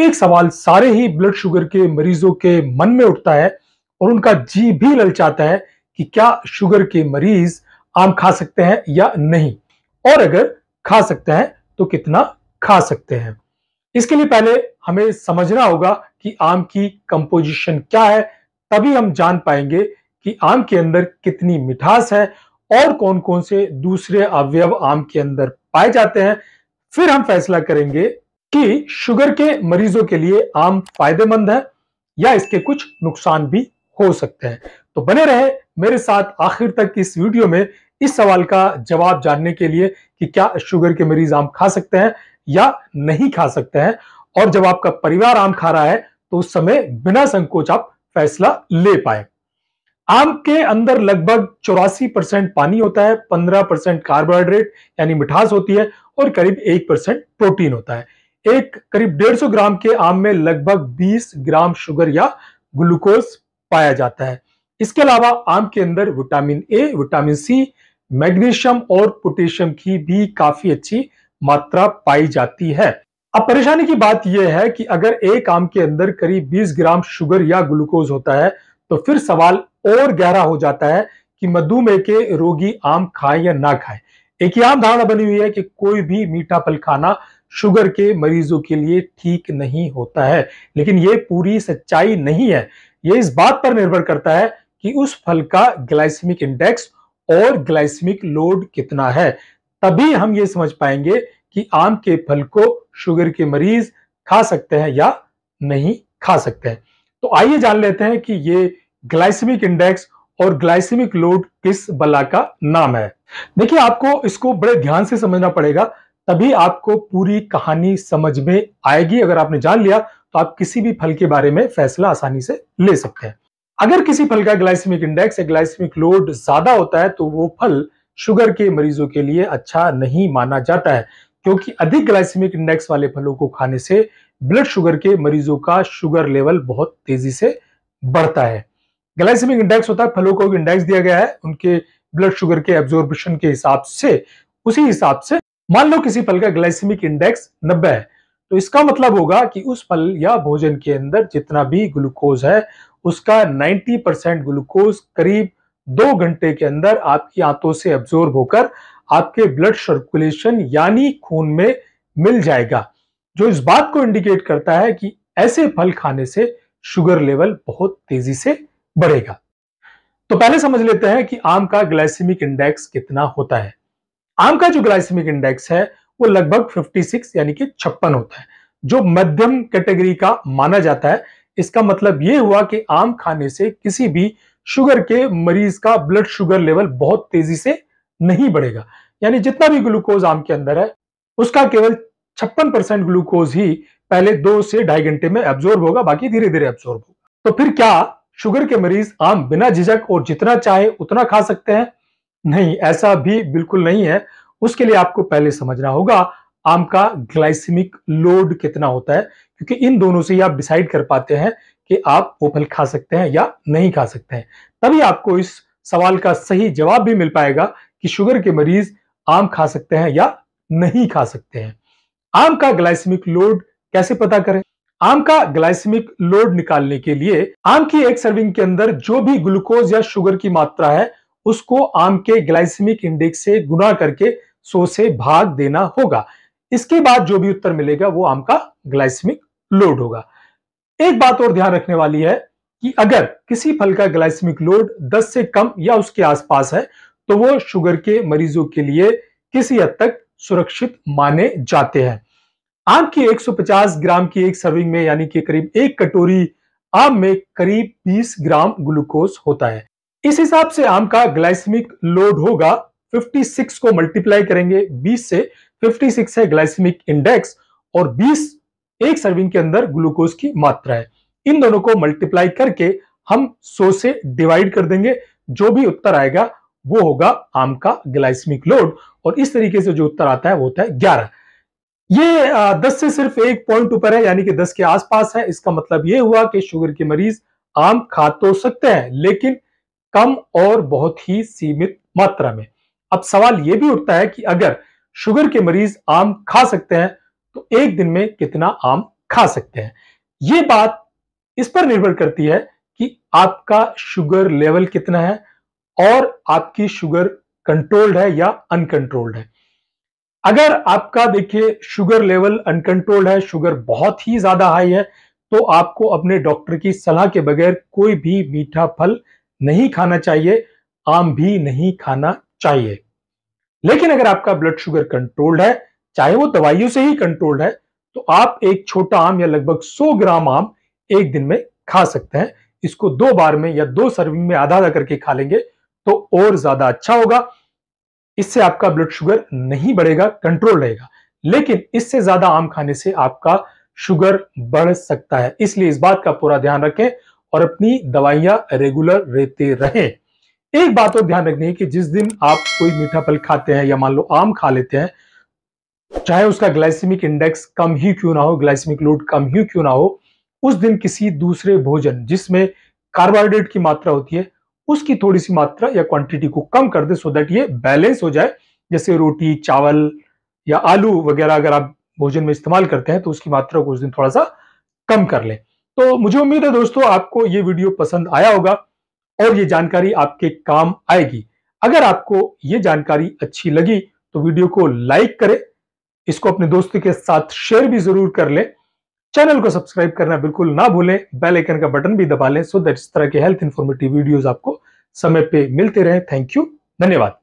एक सवाल सारे ही ब्लड शुगर के मरीजों के मन में उठता है और उनका जी भी ललचाता है कि क्या शुगर के मरीज आम खा सकते हैं या नहीं और अगर खा सकते हैं तो कितना खा सकते हैं इसके लिए पहले हमें समझना होगा कि आम की कंपोजिशन क्या है तभी हम जान पाएंगे कि आम के अंदर कितनी मिठास है और कौन कौन से दूसरे अवयव आम के अंदर पाए जाते हैं फिर हम फैसला करेंगे कि शुगर के मरीजों के लिए आम फायदेमंद है या इसके कुछ नुकसान भी हो सकते हैं तो बने रहे मेरे साथ आखिर तक इस वीडियो में इस सवाल का जवाब जानने के लिए कि क्या शुगर के मरीज आम खा सकते हैं या नहीं खा सकते हैं और जब आपका परिवार आम खा रहा है तो उस समय बिना संकोच आप फैसला ले पाए आम के अंदर लगभग चौरासी परसेंट पानी होता है पंद्रह परसेंट कार्बोहाइड्रेट यानी मिठास होती है और करीब एक परसेंट प्रोटीन होता है एक करीब 150 ग्राम के आम में लगभग 20 ग्राम शुगर या ग्लूकोज पाया जाता है इसके अलावा आम के अंदर vitamin A vitamin C magnesium और पोटेशियम की भी काफी अच्छी मात्रा पाई जाती है अब परेशानी की बात यह है कि अगर एक आम के अंदर करीब 20 ग्राम शुगर या ग्लूकोज होता है तो फिर सवाल और गहरा हो जाता है कि मधुमेह के रोगी आम खाए या ना खाए एक ही आम धारणा बनी हुई है कि कोई भी मीठा फल खाना शुगर के मरीजों के लिए ठीक नहीं होता है लेकिन ये पूरी सच्चाई नहीं है ये इस बात पर निर्भर करता है कि उस फल का ग्लाइसमिक इंडेक्स और ग्लाइसमिक लोड कितना है तभी हम ये समझ पाएंगे कि आम के फल को शुगर के मरीज खा सकते हैं या नहीं खा सकते हैं तो आइए जान लेते हैं कि ये ग्लाइसमिक इंडेक्स और ग्लाइसमिक लोड किस बला का नाम है देखिए आपको इसको बड़े ध्यान से समझना पड़ेगा तभी आपको पूरी कहानी समझ में आएगी अगर आपने जान लिया तो आप किसी भी फल के बारे में फैसला आसानी से ले सकते हैं अगर किसी फल का ग्लाइसिमिक इंडेक्स या ग्लाइसेमिक लोड ज्यादा होता है तो वो फल शुगर के मरीजों के लिए अच्छा नहीं माना जाता है क्योंकि अधिक ग्लाइसिमिक इंडेक्स वाले फलों को खाने से ब्लड शुगर के मरीजों का शुगर लेवल बहुत तेजी से बढ़ता है ग्लाइसिमिक इंडेक्स होता है फलों को इंडेक्स दिया गया है उनके ब्लड शुगर के एब्जॉर्बेशन के हिसाब से उसी हिसाब से मान लो किसी फल का ग्लाइसेमिक इंडेक्स 90 है तो इसका मतलब होगा कि उस फल या भोजन के अंदर जितना भी ग्लूकोज है उसका 90 परसेंट ग्लूकोज करीब दो घंटे के अंदर आपकी आंतों से अब्जोर्व होकर आपके ब्लड सर्कुलेशन यानी खून में मिल जाएगा जो इस बात को इंडिकेट करता है कि ऐसे फल खाने से शुगर लेवल बहुत तेजी से बढ़ेगा तो पहले समझ लेते हैं कि आम का ग्लाइसेमिक इंडेक्स कितना होता है आम का जो ग्लाइसमिक इंडेक्स है वो लगभग 56 यानी कि छप्पन होता है जो मध्यम कैटेगरी का माना जाता है इसका मतलब ये हुआ कि आम खाने से किसी भी शुगर के मरीज का ब्लड शुगर लेवल बहुत तेजी से नहीं बढ़ेगा यानी जितना भी ग्लूकोज आम के अंदर है उसका केवल छप्पन परसेंट ग्लूकोज ही पहले दो से ढाई घंटे में एब्जॉर्ब होगा बाकी धीरे धीरे एब्जॉर्ब होगा तो फिर क्या शुगर के मरीज आम बिना झिझक और जितना चाहे उतना खा सकते हैं नहीं ऐसा भी बिल्कुल नहीं है उसके लिए आपको पहले समझना होगा आम का ग्लाइसिमिक लोड कितना होता है क्योंकि इन दोनों से ही आप डिसाइड कर पाते हैं कि आप वो फल खा सकते हैं या नहीं खा सकते हैं तभी आपको इस सवाल का सही जवाब भी मिल पाएगा कि शुगर के मरीज आम खा सकते हैं या नहीं खा सकते हैं आम का ग्लाइसिमिक लोड कैसे पता करें आम का ग्लाइसिमिक लोड निकालने के लिए आम की एक सर्विंग के अंदर जो भी ग्लूकोज या शुगर की मात्रा है उसको आम के ग्लाइसमिक इंडेक्स से गुना करके सो से भाग देना होगा इसके बाद जो भी उत्तर मिलेगा वो आम का ग्लाइसमिक लोड होगा एक बात और ध्यान रखने वाली है कि अगर किसी फल का ग्लाइसमिक लोड 10 से कम या उसके आसपास है तो वो शुगर के मरीजों के लिए किसी हद तक सुरक्षित माने जाते हैं आम की 150 ग्राम की एक सर्विंग में यानी कि करीब एक कटोरी आम में करीब 20 ग्राम ग्लूकोज होता है इस हिसाब से आम का ग्लाइसमिक लोड होगा 56 को मल्टीप्लाई करेंगे 20 से 56 है ग्लाइसमिक इंडेक्स और 20 एक सर्विंग के अंदर ग्लूकोज की मात्रा है इन दोनों को मल्टीप्लाई करके हम 100 से डिवाइड कर देंगे जो भी उत्तर आएगा वो होगा आम का ग्लाइसमिक लोड और इस तरीके से जो उत्तर आता है वो होता है ग्यारह ये दस से सिर्फ एक पॉइंट ऊपर है यानी कि दस के आसपास है इसका मतलब ये हुआ कि शुगर के मरीज आम खा तो सकते हैं लेकिन कम और बहुत ही सीमित मात्रा में अब सवाल यह भी उठता है कि अगर शुगर के मरीज आम खा सकते हैं तो एक दिन में कितना आम खा सकते हैं ये बात इस पर निर्भर करती है कि आपका शुगर लेवल कितना है और आपकी शुगर कंट्रोल्ड है या अनकंट्रोल्ड है अगर आपका देखिए शुगर लेवल अनकंट्रोल्ड है शुगर बहुत ही ज्यादा हाई है तो आपको अपने डॉक्टर की सलाह के बगैर कोई भी मीठा फल नहीं खाना चाहिए आम भी नहीं खाना चाहिए लेकिन अगर आपका ब्लड शुगर कंट्रोल्ड है चाहे वो दवाइयों से ही कंट्रोल्ड है तो आप एक छोटा आम या लगभग 100 ग्राम आम एक दिन में खा सकते हैं इसको दो बार में या दो सर्विंग में आधा आधा करके खा लेंगे तो और ज्यादा अच्छा होगा इससे आपका ब्लड शुगर नहीं बढ़ेगा कंट्रोल रहेगा लेकिन इससे ज्यादा आम खाने से आपका शुगर बढ़ सकता है इसलिए इस बात का पूरा ध्यान रखें और अपनी दवाइयां रेगुलर लेते रहें एक बात और तो ध्यान रखनी है कि जिस दिन आप कोई मीठा फल खाते हैं या मान लो आम खा लेते हैं चाहे उसका ग्लाइसिमिक इंडेक्स कम ही क्यों ना हो ग्लाइसिमिक लोड कम ही क्यों ना हो उस दिन किसी दूसरे भोजन जिसमें कार्बोहाइड्रेट की मात्रा होती है उसकी थोड़ी सी मात्रा या क्वांटिटी को कम कर दे सो दैट ये बैलेंस हो जाए जैसे रोटी चावल या आलू वगैरह अगर आप भोजन में इस्तेमाल करते हैं तो उसकी मात्रा को उस दिन थोड़ा सा कम कर लें तो मुझे उम्मीद है दोस्तों आपको ये वीडियो पसंद आया होगा और ये जानकारी आपके काम आएगी अगर आपको ये जानकारी अच्छी लगी तो वीडियो को लाइक करें इसको अपने दोस्तों के साथ शेयर भी जरूर कर लें चैनल को सब्सक्राइब करना बिल्कुल ना भूलें बेल आइकन का बटन भी दबा लें सो दैट इस तरह के हेल्थ इंफॉर्मेटिव वीडियोस आपको समय पे मिलते रहे थैंक यू धन्यवाद